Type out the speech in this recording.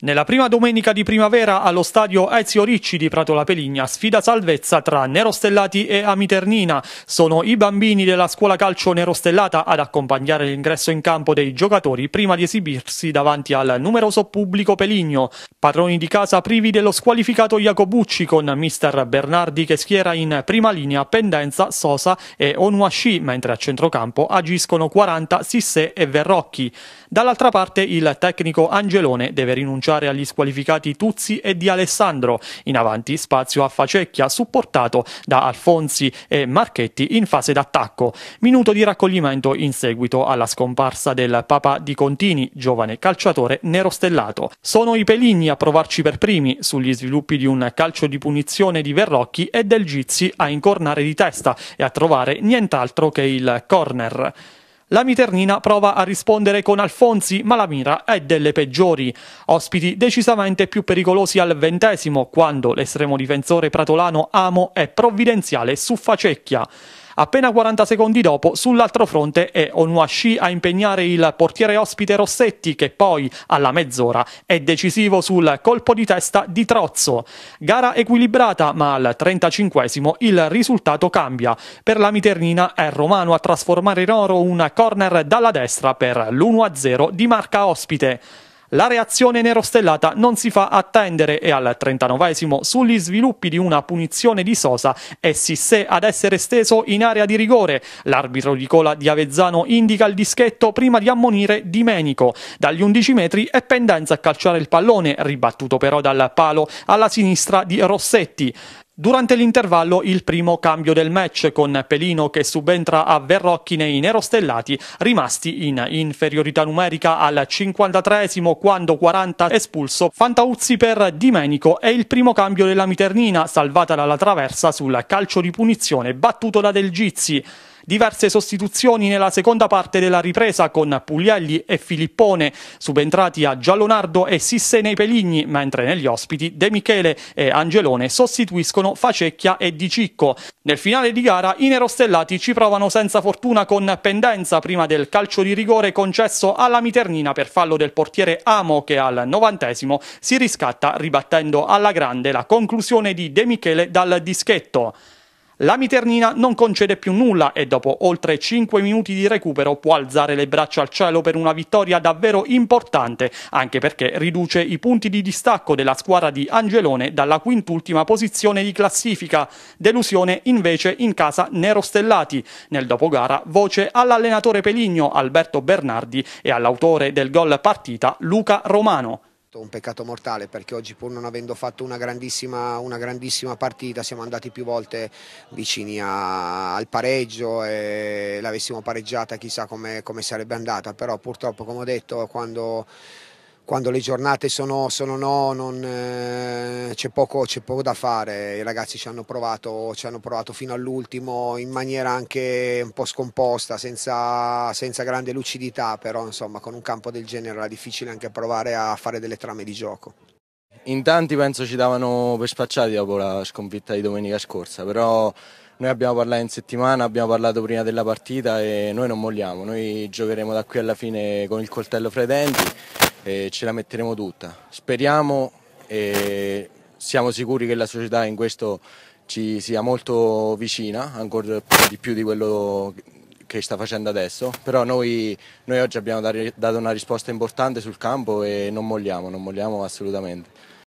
Nella prima domenica di primavera allo stadio Ezio Ricci di Prato La Peligna sfida salvezza tra Nerostellati e Amiternina. Sono i bambini della scuola calcio Nerostellata ad accompagnare l'ingresso in campo dei giocatori prima di esibirsi davanti al numeroso pubblico peligno. Padroni di casa privi dello squalificato Jacobucci con mister Bernardi che schiera in prima linea Pendenza, Sosa e Onuashi, mentre a centrocampo agiscono 40 Sissé e Verrocchi. Dall'altra parte il tecnico Angelone deve rinunciare lasciare agli squalificati Tuzzi e Di Alessandro. In avanti spazio a Facecchia, supportato da Alfonsi e Marchetti in fase d'attacco. Minuto di raccoglimento in seguito alla scomparsa del papà di Contini, giovane calciatore nerostellato. Sono i Peligni a provarci per primi sugli sviluppi di un calcio di punizione di Verrocchi e del Gizzi a incornare di testa e a trovare nient'altro che il corner. La Miternina prova a rispondere con Alfonsi, ma la mira è delle peggiori. Ospiti decisamente più pericolosi al ventesimo, quando l'estremo difensore pratolano Amo è provvidenziale su Facecchia. Appena 40 secondi dopo, sull'altro fronte è Onuashi a impegnare il portiere ospite Rossetti, che poi, alla mezz'ora, è decisivo sul colpo di testa di Trozzo. Gara equilibrata, ma al 35 il risultato cambia. Per la Miternina è Romano a trasformare in oro un corner dalla destra per l'1-0 di marca ospite. La reazione nerostellata non si fa attendere e al 39 esimo sugli sviluppi di una punizione di Sosa è Sissè ad essere steso in area di rigore. L'arbitro di cola di Avezzano indica il dischetto prima di ammonire Di Menico. Dagli 11 metri è pendenza a calciare il pallone, ribattuto però dal palo alla sinistra di Rossetti. Durante l'intervallo il primo cambio del match con Pelino che subentra a Verrocchi nei nerostellati rimasti in inferiorità numerica al 53 quando 40 espulso Fantauzzi per Dimenico e il primo cambio della Miternina salvata dalla traversa sul calcio di punizione battuto da Del Gizzi diverse sostituzioni nella seconda parte della ripresa con Puglielli e Filippone, subentrati a Giallonardo e Sisse nei Peligni, mentre negli ospiti De Michele e Angelone sostituiscono Facecchia e Di Cicco. Nel finale di gara i nerostellati ci provano senza fortuna con pendenza prima del calcio di rigore concesso alla Miternina per fallo del portiere Amo che al novantesimo si riscatta ribattendo alla grande la conclusione di De Michele dal dischetto. La Miternina non concede più nulla e dopo oltre 5 minuti di recupero può alzare le braccia al cielo per una vittoria davvero importante, anche perché riduce i punti di distacco della squadra di Angelone dalla quintultima posizione di classifica. Delusione invece in casa Nerostellati. Nel dopogara voce all'allenatore Peligno Alberto Bernardi e all'autore del gol partita Luca Romano un peccato mortale perché oggi pur non avendo fatto una grandissima, una grandissima partita siamo andati più volte vicini a, al pareggio e l'avessimo pareggiata chissà come, come sarebbe andata, però purtroppo come ho detto quando quando le giornate sono, sono no, non, eh, c'è, poco, c'è, poco, da fare, i ragazzi ci hanno, provato, ci hanno, provato, fino all'ultimo in maniera anche un po' scomposta, senza, senza, grande lucidità, però insomma con un campo del genere era difficile anche provare a fare delle trame di gioco. In tanti penso ci davano per spacciati dopo la sconfitta di domenica scorsa, però noi abbiamo parlato in settimana, abbiamo parlato prima della partita e noi non molliamo, noi giocheremo da qui alla fine con il coltello fra i denti eh, ce la metteremo tutta. Speriamo e siamo sicuri che la società in questo ci sia molto vicina, ancora di più di quello che sta facendo adesso, però noi, noi oggi abbiamo dato una risposta importante sul campo e non molliamo, non molliamo assolutamente.